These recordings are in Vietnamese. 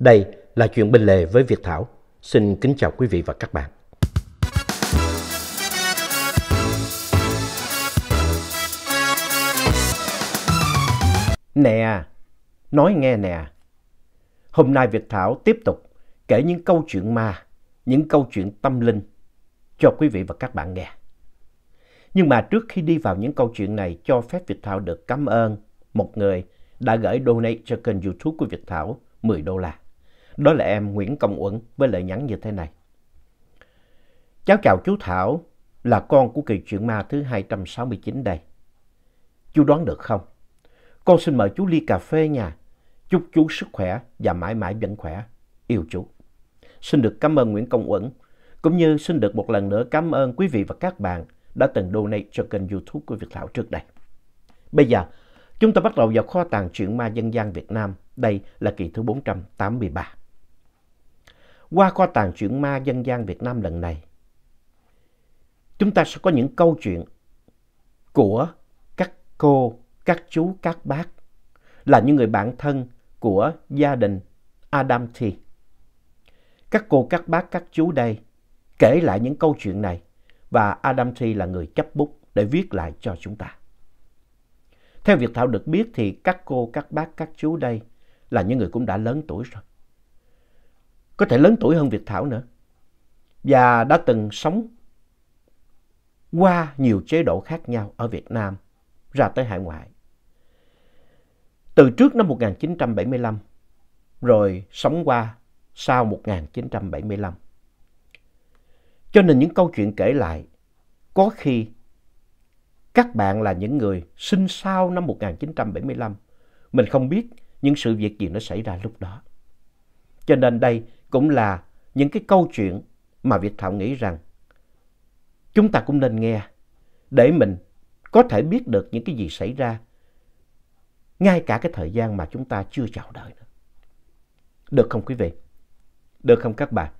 Đây là chuyện bên lề với Việt Thảo. Xin kính chào quý vị và các bạn. Nè, nói nghe nè. Hôm nay Việt Thảo tiếp tục kể những câu chuyện ma, những câu chuyện tâm linh cho quý vị và các bạn nghe. Nhưng mà trước khi đi vào những câu chuyện này cho phép Việt Thảo được cảm ơn một người đã gửi donate cho kênh youtube của Việt Thảo 10 đô la. Đó là em Nguyễn Công Uẩn với lời nhắn như thế này. Cháu chào chú Thảo là con của kỳ truyện ma thứ 269 đây. Chú đoán được không? Con xin mời chú ly cà phê nha. Chúc chú sức khỏe và mãi mãi vẫn khỏe. Yêu chú. Xin được cảm ơn Nguyễn Công Uẩn, cũng như xin được một lần nữa cảm ơn quý vị và các bạn đã từng donate cho kênh youtube của Việt Thảo trước đây. Bây giờ, chúng ta bắt đầu vào kho tàng truyện ma dân gian Việt Nam. Đây là kỳ thứ 483 qua kho tàng truyện ma dân gian Việt Nam lần này. Chúng ta sẽ có những câu chuyện của các cô, các chú, các bác là những người bạn thân của gia đình Adam T. Các cô, các bác, các chú đây kể lại những câu chuyện này và Adam T là người chấp bút để viết lại cho chúng ta. Theo Việt Thảo được biết thì các cô, các bác, các chú đây là những người cũng đã lớn tuổi rồi có thể lớn tuổi hơn Việt Thảo nữa và đã từng sống qua nhiều chế độ khác nhau ở Việt Nam ra tới hải ngoại. Từ trước năm 1975 rồi sống qua sau 1975. Cho nên những câu chuyện kể lại có khi các bạn là những người sinh sau năm 1975. Mình không biết những sự việc gì nó xảy ra lúc đó. Cho nên đây cũng là những cái câu chuyện mà Việt Thảo nghĩ rằng chúng ta cũng nên nghe để mình có thể biết được những cái gì xảy ra ngay cả cái thời gian mà chúng ta chưa chào đời nữa. Được không quý vị? Được không các bạn?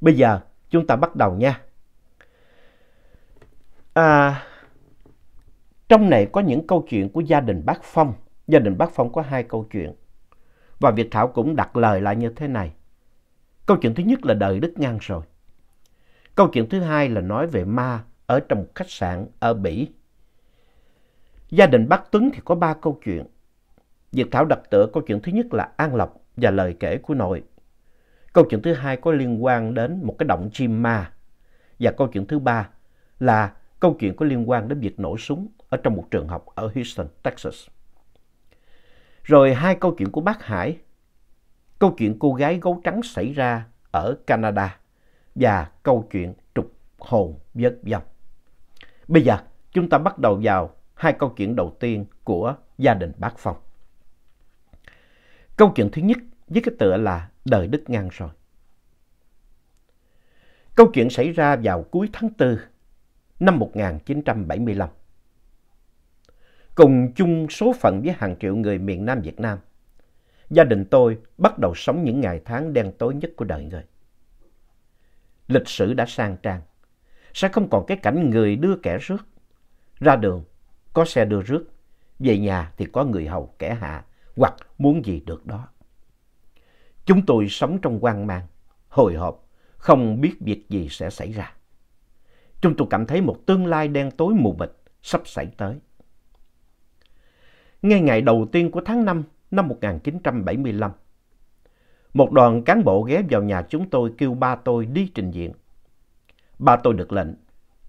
Bây giờ chúng ta bắt đầu nha. À, trong này có những câu chuyện của gia đình bác Phong. Gia đình bác Phong có hai câu chuyện. Và Việt Thảo cũng đặt lời lại như thế này. Câu chuyện thứ nhất là đời Đức ngang rồi. Câu chuyện thứ hai là nói về ma ở trong một khách sạn ở Bỉ. Gia đình bác Tuấn thì có ba câu chuyện. Diệp Thảo đặt tựa câu chuyện thứ nhất là An Lộc và lời kể của nội. Câu chuyện thứ hai có liên quan đến một cái động chim ma. Và câu chuyện thứ ba là câu chuyện có liên quan đến việc nổ súng ở trong một trường học ở Houston, Texas. Rồi hai câu chuyện của bác Hải câu chuyện cô gái gấu trắng xảy ra ở Canada và câu chuyện trục hồn vớt dòng. Bây giờ chúng ta bắt đầu vào hai câu chuyện đầu tiên của gia đình bác Phong. Câu chuyện thứ nhất với cái tựa là Đời Đức Ngang rồi. Câu chuyện xảy ra vào cuối tháng 4 năm 1975. Cùng chung số phận với hàng triệu người miền Nam Việt Nam, gia đình tôi bắt đầu sống những ngày tháng đen tối nhất của đời người. Lịch sử đã sang trang, sẽ không còn cái cảnh người đưa kẻ rước. Ra đường, có xe đưa rước, về nhà thì có người hầu kẻ hạ, hoặc muốn gì được đó. Chúng tôi sống trong quan mang, hồi hộp, không biết việc gì sẽ xảy ra. Chúng tôi cảm thấy một tương lai đen tối mù mịt sắp xảy tới. Ngay ngày đầu tiên của tháng 5 năm 1975. Một đoàn cán bộ ghé vào nhà chúng tôi kêu ba tôi đi trình diện. Ba tôi được lệnh,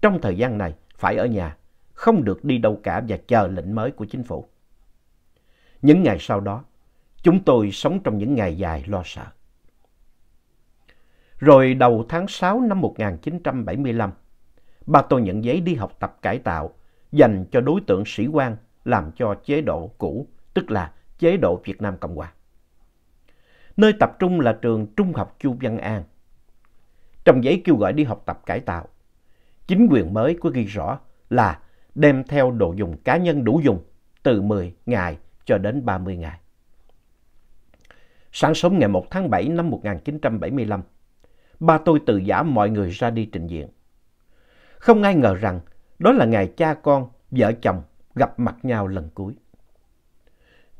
trong thời gian này phải ở nhà, không được đi đâu cả và chờ lệnh mới của chính phủ. Những ngày sau đó, chúng tôi sống trong những ngày dài lo sợ. Rồi đầu tháng 6 năm 1975, ba tôi nhận giấy đi học tập cải tạo dành cho đối tượng sĩ quan làm cho chế độ cũ, tức là chế độ Việt Nam Cộng Hòa. Nơi tập trung là trường Trung học Chu Văn An. Trong giấy kêu gọi đi học tập cải tạo, chính quyền mới có ghi rõ là đem theo đồ dùng cá nhân đủ dùng từ 10 ngày cho đến 30 ngày. Sáng sớm ngày 1 tháng 7 năm 1975, ba tôi tự giả mọi người ra đi trình diện. Không ai ngờ rằng đó là ngày cha con, vợ chồng gặp mặt nhau lần cuối.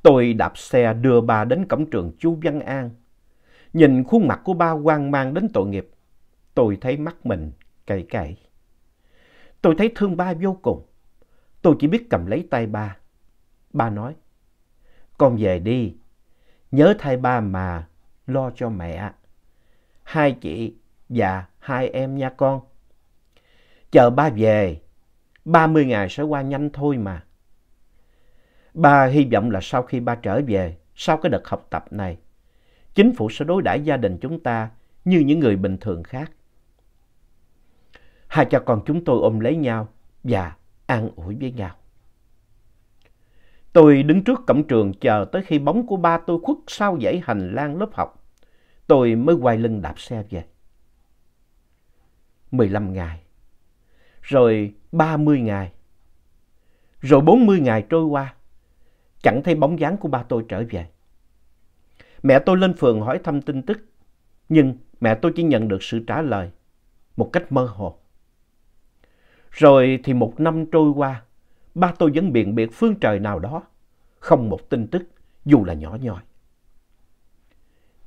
Tôi đạp xe đưa bà đến cổng trường chú Văn An. Nhìn khuôn mặt của ba hoang mang đến tội nghiệp, tôi thấy mắt mình cay cay. Tôi thấy thương ba vô cùng. Tôi chỉ biết cầm lấy tay ba. Ba nói, con về đi, nhớ thay ba mà lo cho mẹ. Hai chị và hai em nha con. Chờ ba về, 30 ngày sẽ qua nhanh thôi mà. Ba hy vọng là sau khi ba trở về, sau cái đợt học tập này, chính phủ sẽ đối đãi gia đình chúng ta như những người bình thường khác. Hai cha con chúng tôi ôm lấy nhau và an ủi với nhau. Tôi đứng trước cổng trường chờ tới khi bóng của ba tôi khuất sau dãy hành lang lớp học. Tôi mới quay lưng đạp xe về. 15 ngày, rồi 30 ngày, rồi 40 ngày trôi qua. Chẳng thấy bóng dáng của ba tôi trở về. Mẹ tôi lên phường hỏi thăm tin tức, nhưng mẹ tôi chỉ nhận được sự trả lời một cách mơ hồ. Rồi thì một năm trôi qua, ba tôi vẫn biện biệt phương trời nào đó, không một tin tức dù là nhỏ nhoi.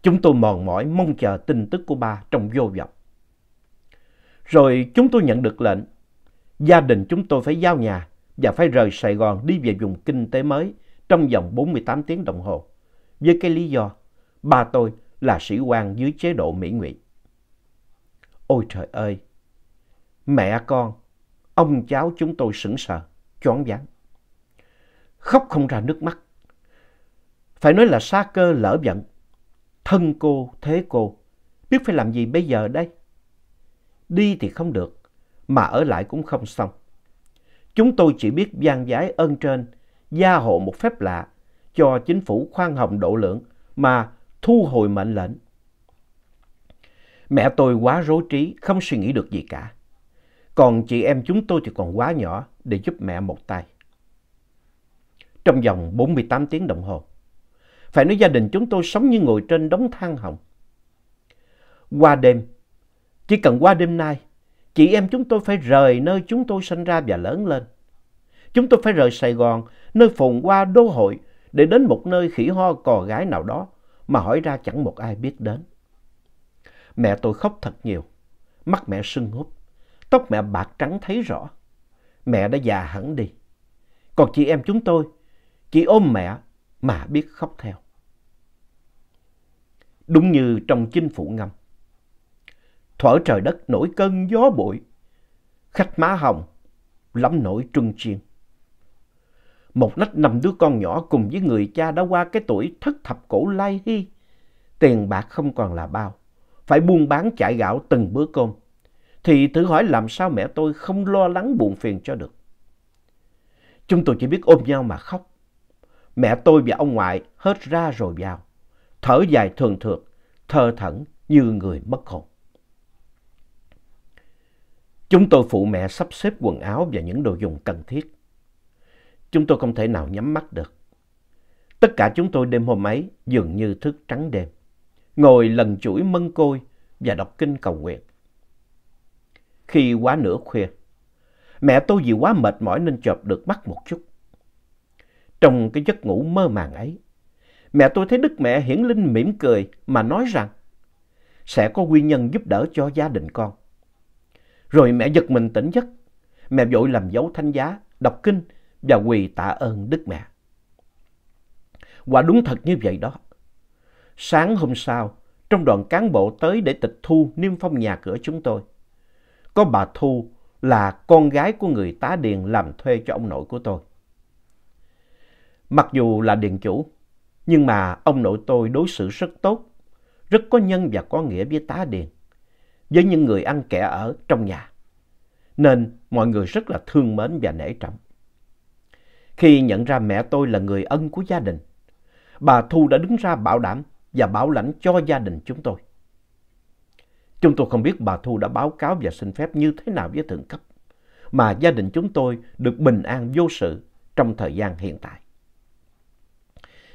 Chúng tôi mòn mỏi mong chờ tin tức của ba trong vô vọng. Rồi chúng tôi nhận được lệnh, gia đình chúng tôi phải giao nhà và phải rời Sài Gòn đi về vùng kinh tế mới trong vòng 48 tiếng đồng hồ với cái lý do ba tôi là sĩ quan dưới chế độ Mỹ Ngụy. Ôi trời ơi! Mẹ con, ông cháu chúng tôi sững sờ, choáng váng. Khóc không ra nước mắt. Phải nói là xa cơ lỡ giận. Thân cô, thế cô, biết phải làm gì bây giờ đây? Đi thì không được, mà ở lại cũng không xong. Chúng tôi chỉ biết gian giái ơn trên gia hộ một phép lạ cho chính phủ khoan hồng độ lượng mà thu hồi mệnh lệnh. Mẹ tôi quá rối trí, không suy nghĩ được gì cả. Còn chị em chúng tôi thì còn quá nhỏ để giúp mẹ một tay. Trong vòng 48 tiếng đồng hồ, phải nói gia đình chúng tôi sống như ngồi trên đống than hồng. Qua đêm, chỉ cần qua đêm nay, chị em chúng tôi phải rời nơi chúng tôi sinh ra và lớn lên chúng tôi phải rời Sài Gòn, nơi phồn hoa đô hội, để đến một nơi khỉ ho cò gái nào đó mà hỏi ra chẳng một ai biết đến. Mẹ tôi khóc thật nhiều, mắt mẹ sưng húp, tóc mẹ bạc trắng thấy rõ. Mẹ đã già hẳn đi. Còn chị em chúng tôi, chỉ ôm mẹ mà biết khóc theo. Đúng như trong chinh phụ ngâm. Thuở trời đất nổi cơn gió bụi, khách má hồng, lắm nổi trưng chiên một nách năm đứa con nhỏ cùng với người cha đã qua cái tuổi thất thập cổ lai hy. Tiền bạc không còn là bao, phải buôn bán chải gạo từng bữa cơm. Thì thử hỏi làm sao mẹ tôi không lo lắng buồn phiền cho được. Chúng tôi chỉ biết ôm nhau mà khóc. Mẹ tôi và ông ngoại hết ra rồi vào, thở dài thường thượt, thơ thẩn như người mất hồn. Chúng tôi phụ mẹ sắp xếp quần áo và những đồ dùng cần thiết. Chúng tôi không thể nào nhắm mắt được. Tất cả chúng tôi đêm hôm ấy dường như thức trắng đêm, ngồi lần chuỗi mân côi và đọc kinh cầu nguyện. Khi quá nửa khuya, mẹ tôi vì quá mệt mỏi nên chợp được mắt một chút. Trong cái giấc ngủ mơ màng ấy, mẹ tôi thấy Đức Mẹ Hiển Linh mỉm cười mà nói rằng sẽ có nguyên nhân giúp đỡ cho gia đình con. Rồi mẹ giật mình tỉnh giấc, mẹ vội làm dấu thanh giá, đọc kinh và quỳ tạ ơn Đức Mẹ. Quả đúng thật như vậy đó. Sáng hôm sau, trong đoàn cán bộ tới để tịch thu niêm phong nhà cửa chúng tôi, có bà Thu là con gái của người tá điền làm thuê cho ông nội của tôi. Mặc dù là điền chủ, nhưng mà ông nội tôi đối xử rất tốt, rất có nhân và có nghĩa với tá điền, với những người ăn kẻ ở trong nhà. Nên mọi người rất là thương mến và nể trọng. Khi nhận ra mẹ tôi là người ân của gia đình, bà Thu đã đứng ra bảo đảm và bảo lãnh cho gia đình chúng tôi. Chúng tôi không biết bà Thu đã báo cáo và xin phép như thế nào với thượng cấp, mà gia đình chúng tôi được bình an vô sự trong thời gian hiện tại.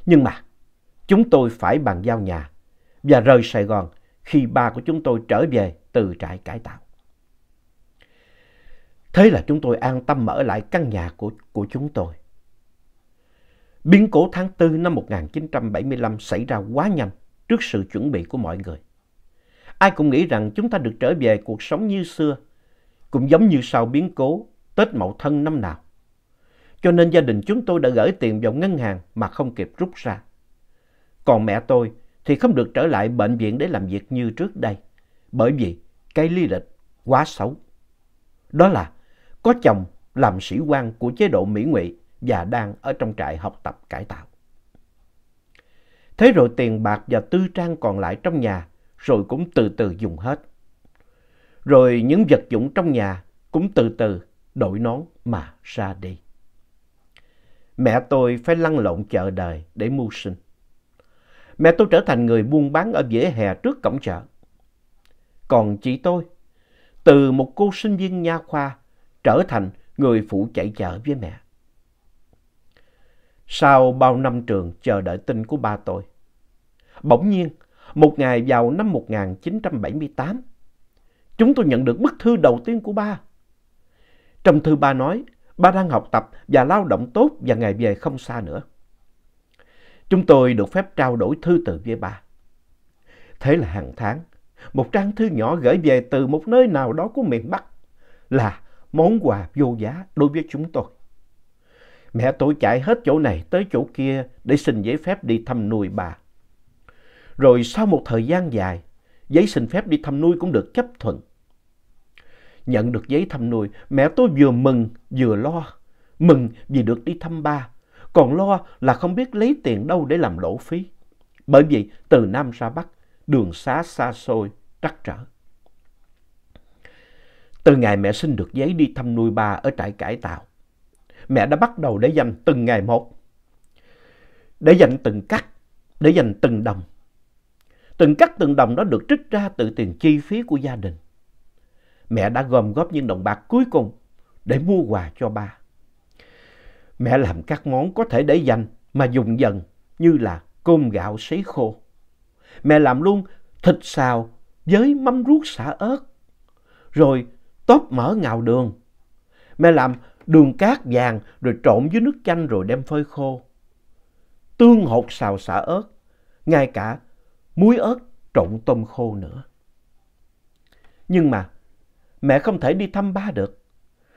Nhưng mà, chúng tôi phải bàn giao nhà và rời Sài Gòn khi ba của chúng tôi trở về từ trại cải tạo. Thế là chúng tôi an tâm mở lại căn nhà của, của chúng tôi. Biến cố tháng 4 năm 1975 xảy ra quá nhanh trước sự chuẩn bị của mọi người. Ai cũng nghĩ rằng chúng ta được trở về cuộc sống như xưa, cũng giống như sau biến cố Tết Mậu Thân năm nào. Cho nên gia đình chúng tôi đã gửi tiền vào ngân hàng mà không kịp rút ra. Còn mẹ tôi thì không được trở lại bệnh viện để làm việc như trước đây, bởi vì cái lý lịch quá xấu. Đó là có chồng làm sĩ quan của chế độ Mỹ Ngụy và đang ở trong trại học tập cải tạo. Thế rồi tiền bạc và tư trang còn lại trong nhà rồi cũng từ từ dùng hết. Rồi những vật dụng trong nhà cũng từ từ đổi nón mà ra đi. Mẹ tôi phải lăn lộn chợ đời để mưu sinh. Mẹ tôi trở thành người buôn bán ở vỉa hè trước cổng chợ. Còn chị tôi, từ một cô sinh viên nha khoa, trở thành người phụ chạy chợ với mẹ. Sau bao năm trường chờ đợi tin của ba tôi. Bỗng nhiên, một ngày vào năm 1978, chúng tôi nhận được bức thư đầu tiên của ba. Trong thư ba nói, ba đang học tập và lao động tốt và ngày về không xa nữa. Chúng tôi được phép trao đổi thư từ với ba. Thế là hàng tháng, một trang thư nhỏ gửi về từ một nơi nào đó của miền Bắc là món quà vô giá đối với chúng tôi. Mẹ tôi chạy hết chỗ này tới chỗ kia để xin giấy phép đi thăm nuôi bà. Rồi sau một thời gian dài, giấy xin phép đi thăm nuôi cũng được chấp thuận. Nhận được giấy thăm nuôi, mẹ tôi vừa mừng vừa lo. Mừng vì được đi thăm ba, còn lo là không biết lấy tiền đâu để làm lỗ phí. Bởi vì từ Nam ra Bắc, đường xá xa xôi, trắc trở. Từ ngày mẹ xin được giấy đi thăm nuôi ba ở trại cải tạo, mẹ đã bắt đầu để dành từng ngày một. Để dành từng cắt, để dành từng đồng. Từng cắt từng đồng đó được trích ra từ tiền chi phí của gia đình. Mẹ đã gom góp những đồng bạc cuối cùng để mua quà cho ba. Mẹ làm các món có thể để dành mà dùng dần như là cơm gạo sấy khô. Mẹ làm luôn thịt xào với mắm ruốc xả ớt, rồi tóp mỡ ngào đường. Mẹ làm đường cát vàng rồi trộn với nước chanh rồi đem phơi khô. Tương hột xào xả ớt, ngay cả muối ớt trộn tôm khô nữa. Nhưng mà mẹ không thể đi thăm ba được,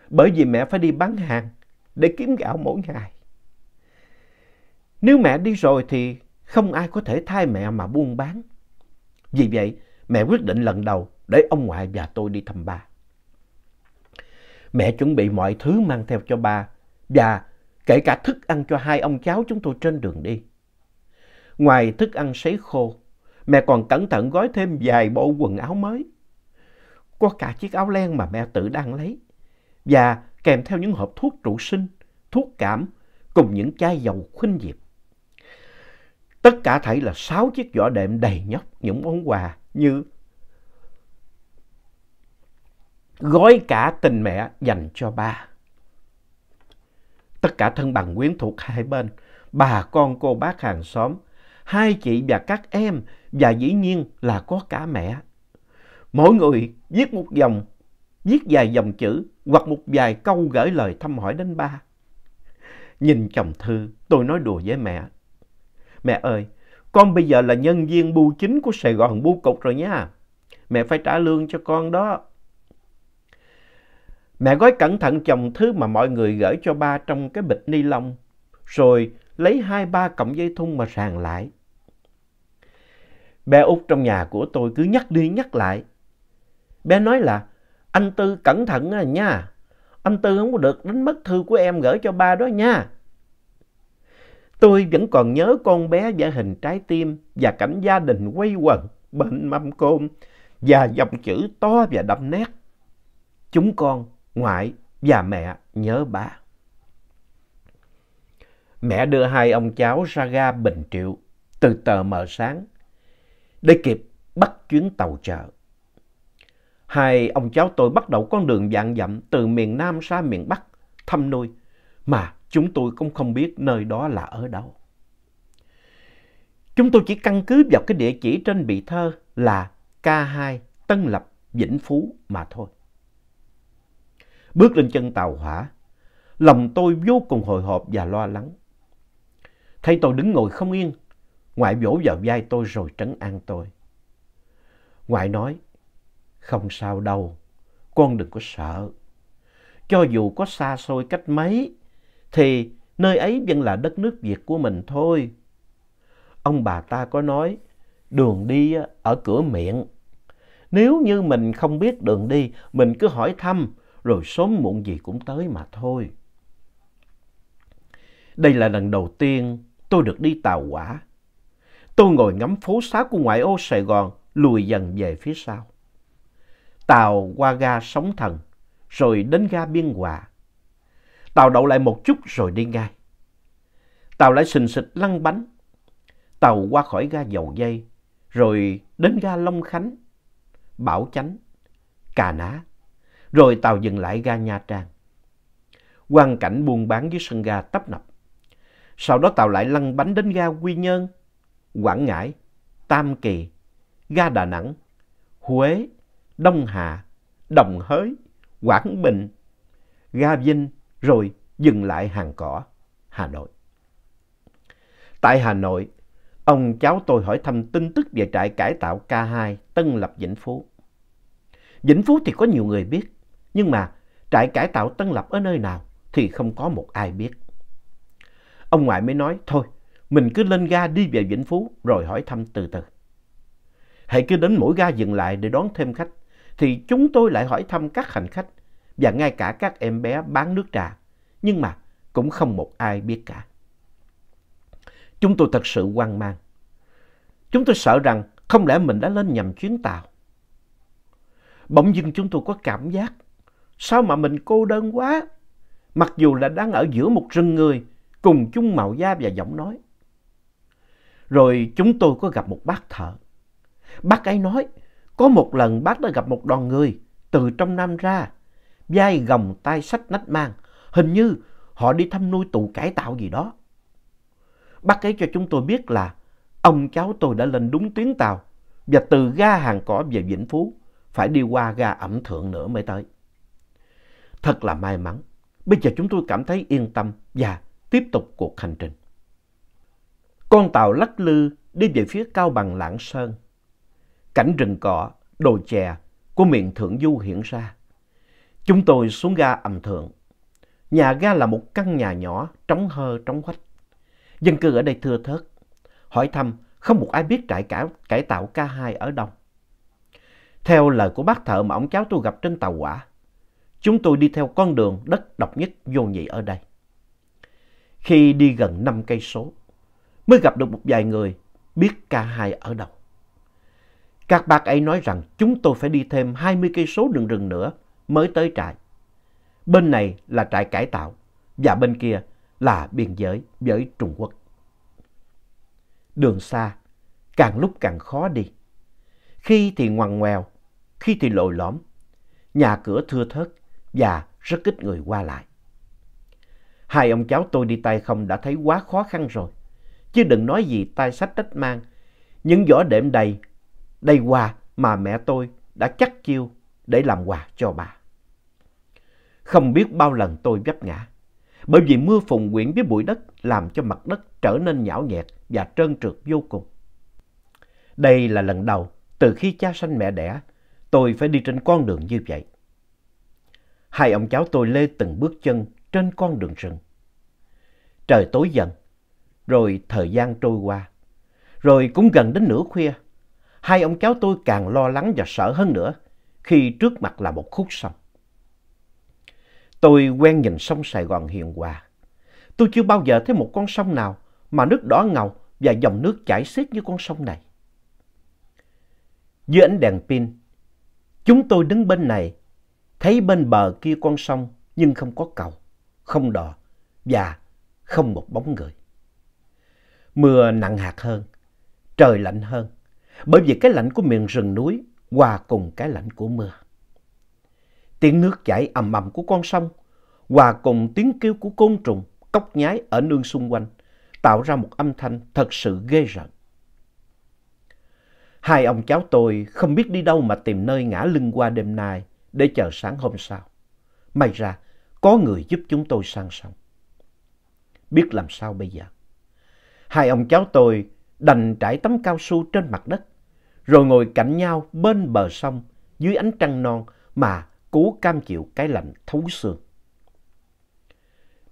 bởi vì mẹ phải đi bán hàng để kiếm gạo mỗi ngày. Nếu mẹ đi rồi thì không ai có thể thay mẹ mà buôn bán. Vì vậy, mẹ quyết định lần đầu để ông ngoại và tôi đi thăm ba. Mẹ chuẩn bị mọi thứ mang theo cho ba và kể cả thức ăn cho hai ông cháu chúng tôi trên đường đi. Ngoài thức ăn sấy khô, mẹ còn cẩn thận gói thêm vài bộ quần áo mới. Có cả chiếc áo len mà mẹ tự đang lấy và kèm theo những hộp thuốc trụ sinh, thuốc cảm cùng những chai dầu khuynh diệp. Tất cả thảy là sáu chiếc giỏ đệm đầy nhóc những món quà như gói cả tình mẹ dành cho ba. Tất cả thân bằng quyến thuộc hai bên, bà con cô bác hàng xóm, hai chị và các em và dĩ nhiên là có cả mẹ. Mỗi người viết một dòng, viết vài dòng chữ hoặc một vài câu gửi lời thăm hỏi đến ba. Nhìn chồng thư, tôi nói đùa với mẹ. Mẹ ơi, con bây giờ là nhân viên bưu chính của Sài Gòn Bưu Cục rồi nha. Mẹ phải trả lương cho con đó. Mẹ gói cẩn thận chồng thứ mà mọi người gửi cho ba trong cái bịch ni lông, rồi lấy hai ba cọng dây thun mà sàng lại. Bé út trong nhà của tôi cứ nhắc đi nhắc lại. Bé nói là, anh Tư cẩn thận à nha, anh Tư không có được đánh mất thư của em gửi cho ba đó nha. Tôi vẫn còn nhớ con bé vẽ hình trái tim và cảnh gia đình quay quần, bên mâm côn và dòng chữ to và đậm nét. Chúng con ngoại và mẹ nhớ bà. Mẹ đưa hai ông cháu ra ga Bình Triệu từ tờ mờ sáng để kịp bắt chuyến tàu chợ. Hai ông cháu tôi bắt đầu con đường dạng dặm từ miền Nam ra miền Bắc thăm nuôi mà chúng tôi cũng không biết nơi đó là ở đâu. Chúng tôi chỉ căn cứ vào cái địa chỉ trên bị thơ là K2 Tân Lập Vĩnh Phú mà thôi bước lên chân tàu hỏa. Lòng tôi vô cùng hồi hộp và lo lắng. Thấy tôi đứng ngồi không yên, ngoại vỗ vào vai tôi rồi trấn an tôi. Ngoại nói, không sao đâu, con đừng có sợ. Cho dù có xa xôi cách mấy, thì nơi ấy vẫn là đất nước Việt của mình thôi. Ông bà ta có nói, đường đi ở cửa miệng. Nếu như mình không biết đường đi, mình cứ hỏi thăm rồi sớm muộn gì cũng tới mà thôi. Đây là lần đầu tiên tôi được đi tàu quả. Tôi ngồi ngắm phố xá của ngoại ô Sài Gòn lùi dần về phía sau. Tàu qua ga Sóng Thần, rồi đến ga Biên Hòa. Tàu đậu lại một chút rồi đi ngay. Tàu lại sình xịt lăn bánh. Tàu qua khỏi ga Dầu Dây, rồi đến ga Long Khánh, Bảo Chánh, Cà Ná. Rồi tàu dừng lại ga Nha Trang. Quan cảnh buôn bán dưới sân ga tấp nập. Sau đó tàu lại lăn bánh đến ga Quy Nhơn, Quảng Ngãi, Tam Kỳ, ga Đà Nẵng, Huế, Đông Hà, Đồng Hới, Quảng Bình, ga Vinh, rồi dừng lại hàng cỏ, Hà Nội. Tại Hà Nội, ông cháu tôi hỏi thăm tin tức về trại cải tạo K2 Tân Lập Vĩnh Phú. Vĩnh Phú thì có nhiều người biết, nhưng mà trại cải tạo Tân Lập ở nơi nào thì không có một ai biết. Ông ngoại mới nói thôi, mình cứ lên ga đi về Vĩnh Phú rồi hỏi thăm từ từ. Hãy cứ đến mỗi ga dừng lại để đón thêm khách thì chúng tôi lại hỏi thăm các hành khách và ngay cả các em bé bán nước trà. Nhưng mà cũng không một ai biết cả. Chúng tôi thật sự hoang mang. Chúng tôi sợ rằng không lẽ mình đã lên nhầm chuyến tàu. Bỗng dưng chúng tôi có cảm giác Sao mà mình cô đơn quá? Mặc dù là đang ở giữa một rừng người, cùng chung màu da và giọng nói. Rồi chúng tôi có gặp một bác thợ. Bác ấy nói, có một lần bác đã gặp một đoàn người từ trong Nam ra, vai gồng tay sách nách mang, hình như họ đi thăm nuôi tù cải tạo gì đó. Bác ấy cho chúng tôi biết là ông cháu tôi đã lên đúng tuyến tàu và từ ga hàng cỏ về Vĩnh Phú phải đi qua ga ẩm thượng nữa mới tới. Thật là may mắn. Bây giờ chúng tôi cảm thấy yên tâm và tiếp tục cuộc hành trình. Con tàu lắc lư đi về phía cao bằng lãng sơn. Cảnh rừng cỏ, đồi chè của miền Thượng Du hiện ra. Chúng tôi xuống ga ẩm thượng. Nhà ga là một căn nhà nhỏ, trống hơ, trống hoách. Dân cư ở đây thưa thớt. Hỏi thăm, không một ai biết trại cải, cải tạo K2 ở đâu. Theo lời của bác thợ mà ông cháu tôi gặp trên tàu quả, chúng tôi đi theo con đường đất độc nhất vô nhị ở đây. Khi đi gần 5 cây số, mới gặp được một vài người biết ca hai ở đâu. Các bác ấy nói rằng chúng tôi phải đi thêm 20 cây số đường rừng nữa mới tới trại. Bên này là trại cải tạo và bên kia là biên giới với Trung Quốc. Đường xa càng lúc càng khó đi. Khi thì ngoằn ngoèo, khi thì lồi lõm, nhà cửa thưa thớt, và rất ít người qua lại. Hai ông cháu tôi đi tay không đã thấy quá khó khăn rồi. Chứ đừng nói gì tay sách đất mang. Những giỏ đệm đầy, đầy quà mà mẹ tôi đã chắc chiêu để làm quà cho bà. Không biết bao lần tôi vấp ngã. Bởi vì mưa phùn quyện với bụi đất làm cho mặt đất trở nên nhão nhẹt và trơn trượt vô cùng. Đây là lần đầu từ khi cha sanh mẹ đẻ, tôi phải đi trên con đường như vậy hai ông cháu tôi lê từng bước chân trên con đường rừng. Trời tối dần, rồi thời gian trôi qua. Rồi cũng gần đến nửa khuya, hai ông cháu tôi càng lo lắng và sợ hơn nữa khi trước mặt là một khúc sông. Tôi quen nhìn sông Sài Gòn hiền hòa. Tôi chưa bao giờ thấy một con sông nào mà nước đỏ ngầu và dòng nước chảy xiết như con sông này. Dưới ánh đèn pin, chúng tôi đứng bên này thấy bên bờ kia con sông nhưng không có cầu, không đò và không một bóng người. Mưa nặng hạt hơn, trời lạnh hơn, bởi vì cái lạnh của miền rừng núi hòa cùng cái lạnh của mưa. Tiếng nước chảy ầm ầm của con sông hòa cùng tiếng kêu của côn trùng cốc nhái ở nương xung quanh tạo ra một âm thanh thật sự ghê rợn. Hai ông cháu tôi không biết đi đâu mà tìm nơi ngã lưng qua đêm nay để chờ sáng hôm sau. May ra có người giúp chúng tôi sang sông. Biết làm sao bây giờ? Hai ông cháu tôi đành trải tấm cao su trên mặt đất, rồi ngồi cạnh nhau bên bờ sông dưới ánh trăng non mà cố cam chịu cái lạnh thấu xương.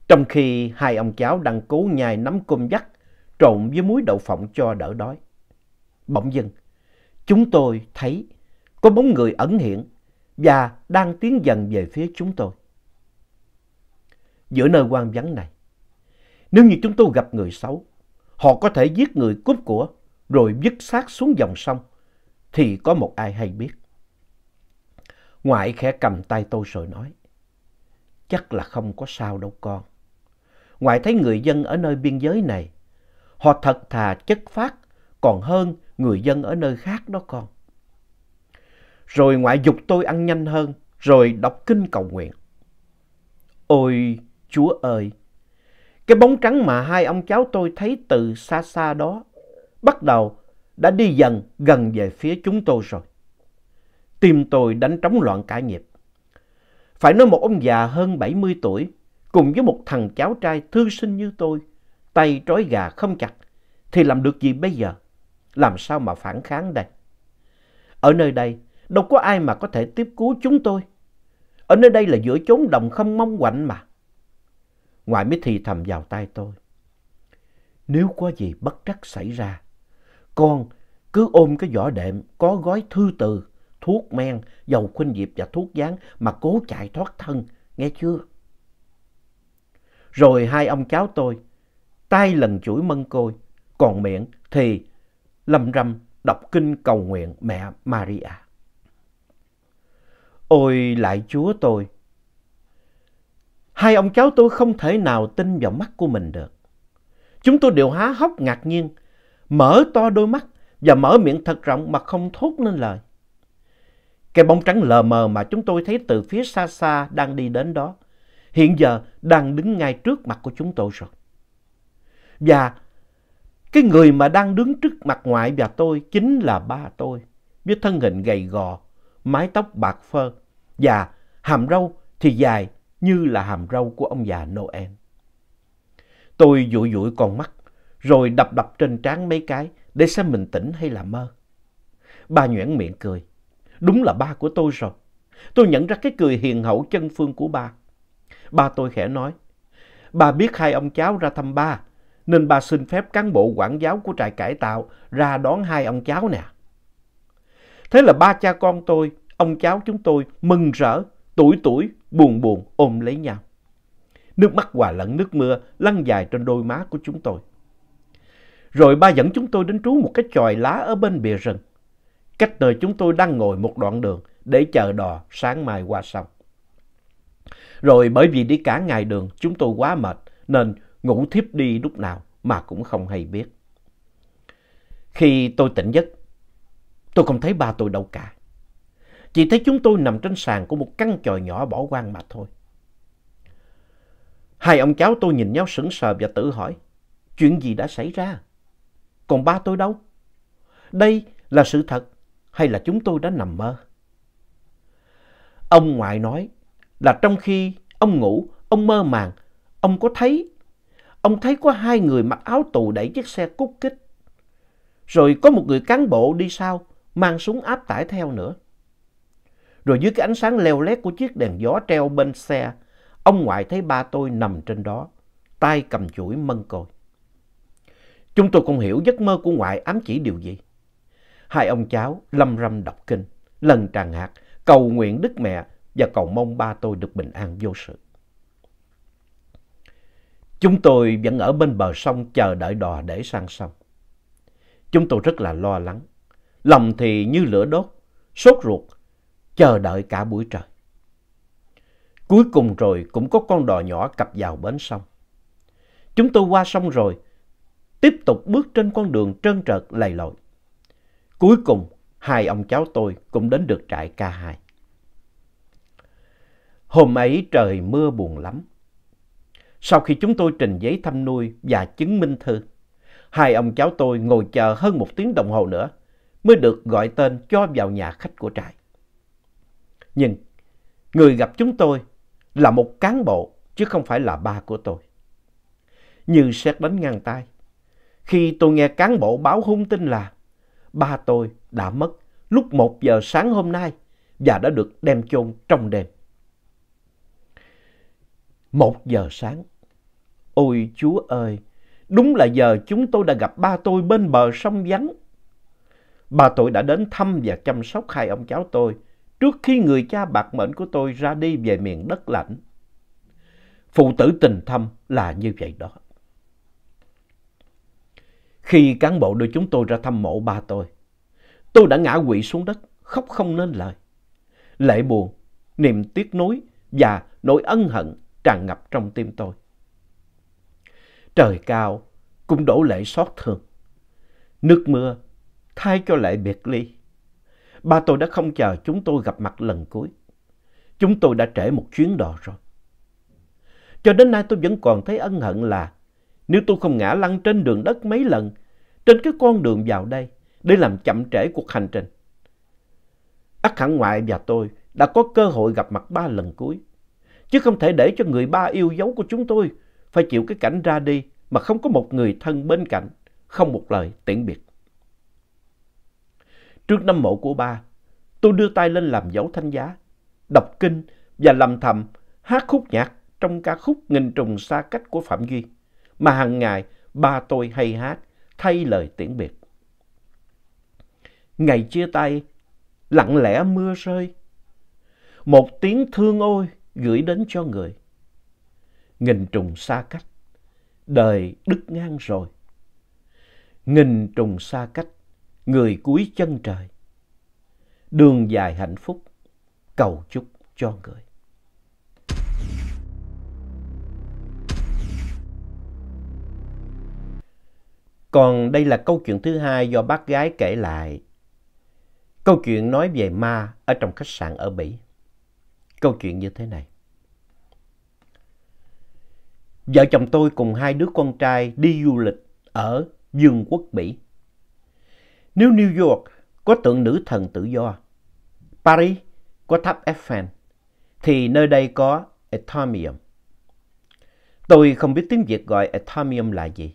Trong khi hai ông cháu đang cố nhai nắm cơm dắt trộn với muối đậu phộng cho đỡ đói. Bỗng dưng, chúng tôi thấy có bóng người ẩn hiện và đang tiến dần về phía chúng tôi. Giữa nơi quan vắng này, nếu như chúng tôi gặp người xấu, họ có thể giết người cướp của rồi vứt xác xuống dòng sông, thì có một ai hay biết. Ngoại khẽ cầm tay tôi rồi nói, chắc là không có sao đâu con. Ngoại thấy người dân ở nơi biên giới này, họ thật thà chất phát còn hơn người dân ở nơi khác đó con rồi ngoại dục tôi ăn nhanh hơn, rồi đọc kinh cầu nguyện. Ôi Chúa ơi! Cái bóng trắng mà hai ông cháu tôi thấy từ xa xa đó bắt đầu đã đi dần gần về phía chúng tôi rồi. Tim tôi đánh trống loạn cả nhịp. Phải nói một ông già hơn 70 tuổi cùng với một thằng cháu trai thư sinh như tôi tay trói gà không chặt thì làm được gì bây giờ? Làm sao mà phản kháng đây? Ở nơi đây đâu có ai mà có thể tiếp cứu chúng tôi. Ở nơi đây là giữa chốn đồng không mong quạnh mà. Ngoại mới thì thầm vào tay tôi. Nếu có gì bất trắc xảy ra, con cứ ôm cái vỏ đệm có gói thư từ, thuốc men, dầu khuynh diệp và thuốc gián mà cố chạy thoát thân, nghe chưa? Rồi hai ông cháu tôi, tay lần chuỗi mân côi, còn miệng thì lầm rầm đọc kinh cầu nguyện mẹ Maria. Ôi lại chúa tôi! Hai ông cháu tôi không thể nào tin vào mắt của mình được. Chúng tôi đều há hốc ngạc nhiên, mở to đôi mắt và mở miệng thật rộng mà không thốt nên lời. Cái bóng trắng lờ mờ mà chúng tôi thấy từ phía xa xa đang đi đến đó, hiện giờ đang đứng ngay trước mặt của chúng tôi rồi. Và cái người mà đang đứng trước mặt ngoại và tôi chính là ba tôi, với thân hình gầy gò, mái tóc bạc phơ, và hàm râu thì dài như là hàm râu của ông già Noel. Tôi dụi dụi con mắt, rồi đập đập trên trán mấy cái để xem mình tỉnh hay là mơ. Ba nhoẻn miệng cười. Đúng là ba của tôi rồi. Tôi nhận ra cái cười hiền hậu chân phương của ba. Ba tôi khẽ nói, ba biết hai ông cháu ra thăm ba, nên ba xin phép cán bộ quản giáo của trại cải tạo ra đón hai ông cháu nè. Thế là ba cha con tôi ông cháu chúng tôi mừng rỡ, tuổi tuổi buồn buồn ôm lấy nhau. Nước mắt hòa lẫn nước mưa lăn dài trên đôi má của chúng tôi. Rồi ba dẫn chúng tôi đến trú một cái tròi lá ở bên bìa rừng. Cách nơi chúng tôi đang ngồi một đoạn đường để chờ đò sáng mai qua sông. Rồi bởi vì đi cả ngày đường chúng tôi quá mệt nên ngủ thiếp đi lúc nào mà cũng không hay biết. Khi tôi tỉnh giấc, tôi không thấy ba tôi đâu cả. Chỉ thấy chúng tôi nằm trên sàn của một căn chòi nhỏ bỏ hoang mà thôi. Hai ông cháu tôi nhìn nhau sững sờ và tự hỏi, chuyện gì đã xảy ra? Còn ba tôi đâu? Đây là sự thật hay là chúng tôi đã nằm mơ? Ông ngoại nói là trong khi ông ngủ, ông mơ màng, ông có thấy, ông thấy có hai người mặc áo tù đẩy chiếc xe cút kích. Rồi có một người cán bộ đi sau, mang súng áp tải theo nữa. Rồi dưới cái ánh sáng leo lét của chiếc đèn gió treo bên xe, ông ngoại thấy ba tôi nằm trên đó, tay cầm chuỗi mân côi. Chúng tôi không hiểu giấc mơ của ngoại ám chỉ điều gì. Hai ông cháu lâm râm đọc kinh, lần tràn hạt, cầu nguyện đức mẹ và cầu mong ba tôi được bình an vô sự. Chúng tôi vẫn ở bên bờ sông chờ đợi đò để sang sông. Chúng tôi rất là lo lắng. Lòng thì như lửa đốt, sốt ruột chờ đợi cả buổi trời. Cuối cùng rồi cũng có con đò nhỏ cập vào bến sông. Chúng tôi qua sông rồi, tiếp tục bước trên con đường trơn trợt lầy lội. Cuối cùng, hai ông cháu tôi cũng đến được trại K2. Hôm ấy trời mưa buồn lắm. Sau khi chúng tôi trình giấy thăm nuôi và chứng minh thư, hai ông cháu tôi ngồi chờ hơn một tiếng đồng hồ nữa mới được gọi tên cho vào nhà khách của trại. Nhưng người gặp chúng tôi là một cán bộ chứ không phải là ba của tôi. Như xét đánh ngang tay. Khi tôi nghe cán bộ báo hung tin là ba tôi đã mất lúc 1 giờ sáng hôm nay và đã được đem chôn trong đêm. Một giờ sáng. Ôi Chúa ơi, đúng là giờ chúng tôi đã gặp ba tôi bên bờ sông vắng. Ba tôi đã đến thăm và chăm sóc hai ông cháu tôi trước khi người cha bạc mệnh của tôi ra đi về miền đất lạnh. Phụ tử tình thâm là như vậy đó. Khi cán bộ đưa chúng tôi ra thăm mộ ba tôi, tôi đã ngã quỵ xuống đất, khóc không nên lời. Lệ buồn, niềm tiếc nuối và nỗi ân hận tràn ngập trong tim tôi. Trời cao cũng đổ lệ xót thương. Nước mưa thay cho lệ biệt ly ba tôi đã không chờ chúng tôi gặp mặt lần cuối. Chúng tôi đã trễ một chuyến đò rồi. Cho đến nay tôi vẫn còn thấy ân hận là nếu tôi không ngã lăn trên đường đất mấy lần, trên cái con đường vào đây để làm chậm trễ cuộc hành trình. Ác hẳn ngoại và tôi đã có cơ hội gặp mặt ba lần cuối, chứ không thể để cho người ba yêu dấu của chúng tôi phải chịu cái cảnh ra đi mà không có một người thân bên cạnh, không một lời tiễn biệt. Trước năm mộ của ba, tôi đưa tay lên làm dấu thanh giá, đọc kinh và làm thầm hát khúc nhạc trong ca khúc Nghìn trùng xa cách của Phạm Duy mà hàng ngày ba tôi hay hát thay lời tiễn biệt. Ngày chia tay, lặng lẽ mưa rơi. Một tiếng thương ôi gửi đến cho người. Nghìn trùng xa cách, đời đứt ngang rồi. Nghìn trùng xa cách, người cuối chân trời. Đường dài hạnh phúc, cầu chúc cho người. Còn đây là câu chuyện thứ hai do bác gái kể lại. Câu chuyện nói về ma ở trong khách sạn ở Bỉ. Câu chuyện như thế này. Vợ chồng tôi cùng hai đứa con trai đi du lịch ở Dương quốc Bỉ. Nếu New York có tượng nữ thần tự do, Paris có tháp Eiffel, thì nơi đây có Atomium. Tôi không biết tiếng Việt gọi Atomium là gì.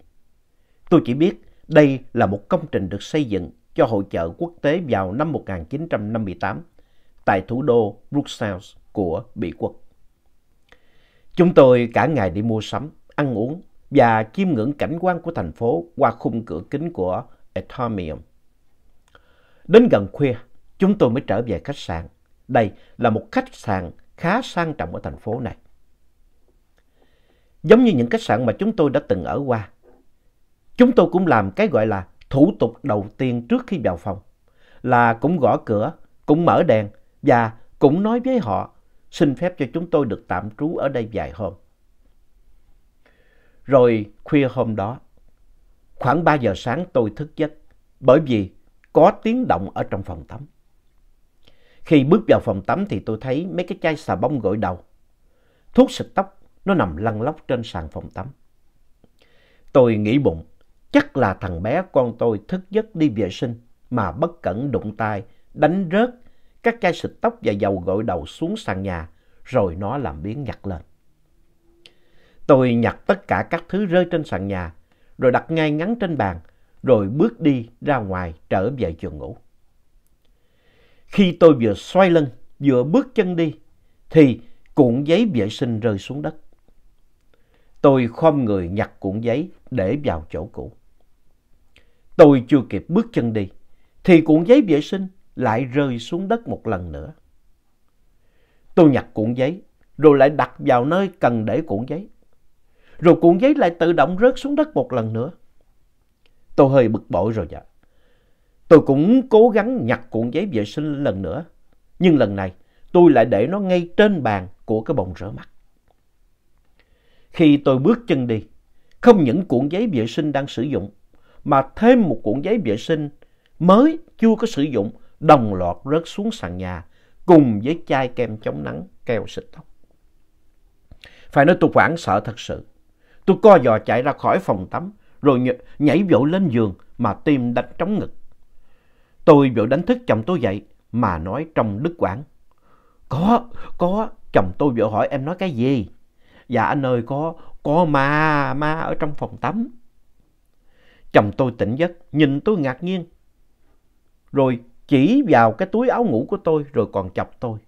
Tôi chỉ biết đây là một công trình được xây dựng cho hội chợ quốc tế vào năm 1958 tại thủ đô Brussels của Bỉ quốc. Chúng tôi cả ngày đi mua sắm, ăn uống và chiêm ngưỡng cảnh quan của thành phố qua khung cửa kính của Atomium. Đến gần khuya, chúng tôi mới trở về khách sạn. Đây là một khách sạn khá sang trọng ở thành phố này. Giống như những khách sạn mà chúng tôi đã từng ở qua, chúng tôi cũng làm cái gọi là thủ tục đầu tiên trước khi vào phòng. Là cũng gõ cửa, cũng mở đèn và cũng nói với họ xin phép cho chúng tôi được tạm trú ở đây vài hôm. Rồi khuya hôm đó, khoảng 3 giờ sáng tôi thức giấc bởi vì có tiếng động ở trong phòng tắm. Khi bước vào phòng tắm thì tôi thấy mấy cái chai xà bông gội đầu, thuốc xịt tóc nó nằm lăn lóc trên sàn phòng tắm. Tôi nghĩ bụng, chắc là thằng bé con tôi thức giấc đi vệ sinh mà bất cẩn đụng tay, đánh rớt các chai xịt tóc và dầu gội đầu xuống sàn nhà rồi nó làm biến nhặt lên. Tôi nhặt tất cả các thứ rơi trên sàn nhà rồi đặt ngay ngắn trên bàn rồi bước đi ra ngoài trở về giường ngủ. Khi tôi vừa xoay lưng, vừa bước chân đi, thì cuộn giấy vệ sinh rơi xuống đất. Tôi khom người nhặt cuộn giấy để vào chỗ cũ. Tôi chưa kịp bước chân đi, thì cuộn giấy vệ sinh lại rơi xuống đất một lần nữa. Tôi nhặt cuộn giấy, rồi lại đặt vào nơi cần để cuộn giấy. Rồi cuộn giấy lại tự động rớt xuống đất một lần nữa. Tôi hơi bực bội rồi dạ. Tôi cũng cố gắng nhặt cuộn giấy vệ sinh lần nữa. Nhưng lần này tôi lại để nó ngay trên bàn của cái bồn rửa mặt. Khi tôi bước chân đi, không những cuộn giấy vệ sinh đang sử dụng, mà thêm một cuộn giấy vệ sinh mới chưa có sử dụng đồng loạt rớt xuống sàn nhà cùng với chai kem chống nắng keo xịt tóc. Phải nói tôi hoảng sợ thật sự. Tôi co giò chạy ra khỏi phòng tắm, rồi nh nhảy vội lên giường mà tim đánh trống ngực. Tôi vội đánh thức chồng tôi dậy mà nói trong đứt quãng. Có, có, chồng tôi vội hỏi em nói cái gì? Dạ anh ơi có, có ma, ma ở trong phòng tắm. Chồng tôi tỉnh giấc, nhìn tôi ngạc nhiên. Rồi chỉ vào cái túi áo ngủ của tôi rồi còn chọc tôi.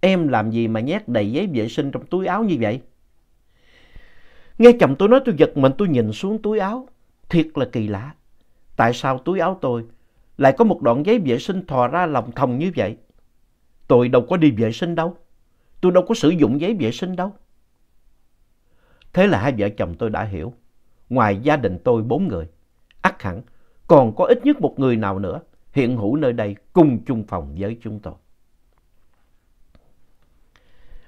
Em làm gì mà nhét đầy giấy vệ sinh trong túi áo như vậy? Nghe chồng tôi nói tôi giật mình tôi nhìn xuống túi áo. Thiệt là kỳ lạ. Tại sao túi áo tôi lại có một đoạn giấy vệ sinh thò ra lòng thòng như vậy? Tôi đâu có đi vệ sinh đâu. Tôi đâu có sử dụng giấy vệ sinh đâu. Thế là hai vợ chồng tôi đã hiểu. Ngoài gia đình tôi bốn người, ắt hẳn còn có ít nhất một người nào nữa hiện hữu nơi đây cùng chung phòng với chúng tôi.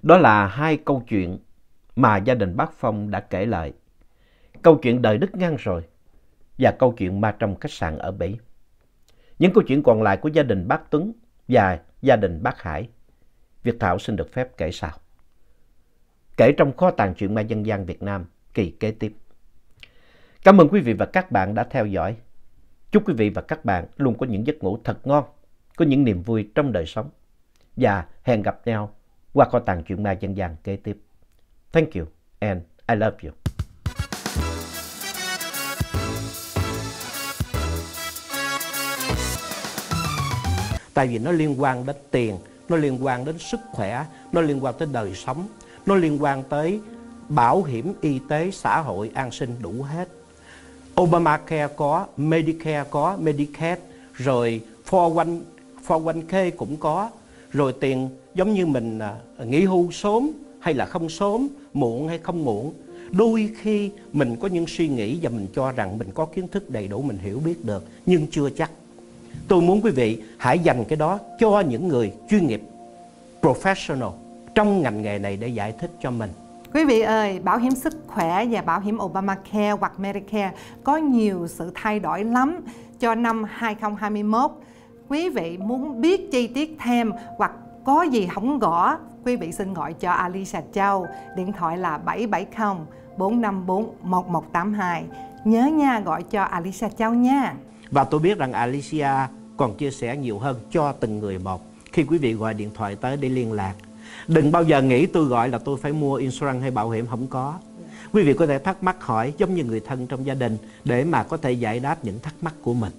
Đó là hai câu chuyện mà gia đình bác Phong đã kể lại. Câu chuyện đời đứt Ngang rồi và câu chuyện ma trong khách sạn ở Bỉ. Những câu chuyện còn lại của gia đình bác Tuấn và gia đình bác Hải, Việt Thảo xin được phép kể sau. Kể trong kho tàng chuyện ma dân gian Việt Nam kỳ kế tiếp. Cảm ơn quý vị và các bạn đã theo dõi. Chúc quý vị và các bạn luôn có những giấc ngủ thật ngon, có những niềm vui trong đời sống. Và hẹn gặp nhau qua kho tàng chuyện ma dân gian kế tiếp. Thank you and I love you. Tại vì nó liên quan đến tiền, nó liên quan đến sức khỏe, nó liên quan tới đời sống, nó liên quan tới bảo hiểm y tế, xã hội, an sinh đủ hết. Obamacare có, Medicare có, Medicaid, rồi 401, 401k cũng có, rồi tiền giống như mình à, nghỉ hưu sớm hay là không sớm, muộn hay không muộn. Đôi khi mình có những suy nghĩ và mình cho rằng mình có kiến thức đầy đủ, mình hiểu biết được, nhưng chưa chắc. Tôi muốn quý vị hãy dành cái đó cho những người chuyên nghiệp, professional trong ngành nghề này để giải thích cho mình. Quý vị ơi, bảo hiểm sức khỏe và bảo hiểm Obamacare hoặc Medicare có nhiều sự thay đổi lắm cho năm 2021. Quý vị muốn biết chi tiết thêm hoặc có gì không gõ quý vị xin gọi cho Alicia Châu, điện thoại là 770 454 1182. Nhớ nha, gọi cho Alicia Châu nha. Và tôi biết rằng Alicia còn chia sẻ nhiều hơn cho từng người một khi quý vị gọi điện thoại tới để liên lạc. Đừng bao giờ nghĩ tôi gọi là tôi phải mua insurance hay bảo hiểm không có. Quý vị có thể thắc mắc hỏi giống như người thân trong gia đình để mà có thể giải đáp những thắc mắc của mình.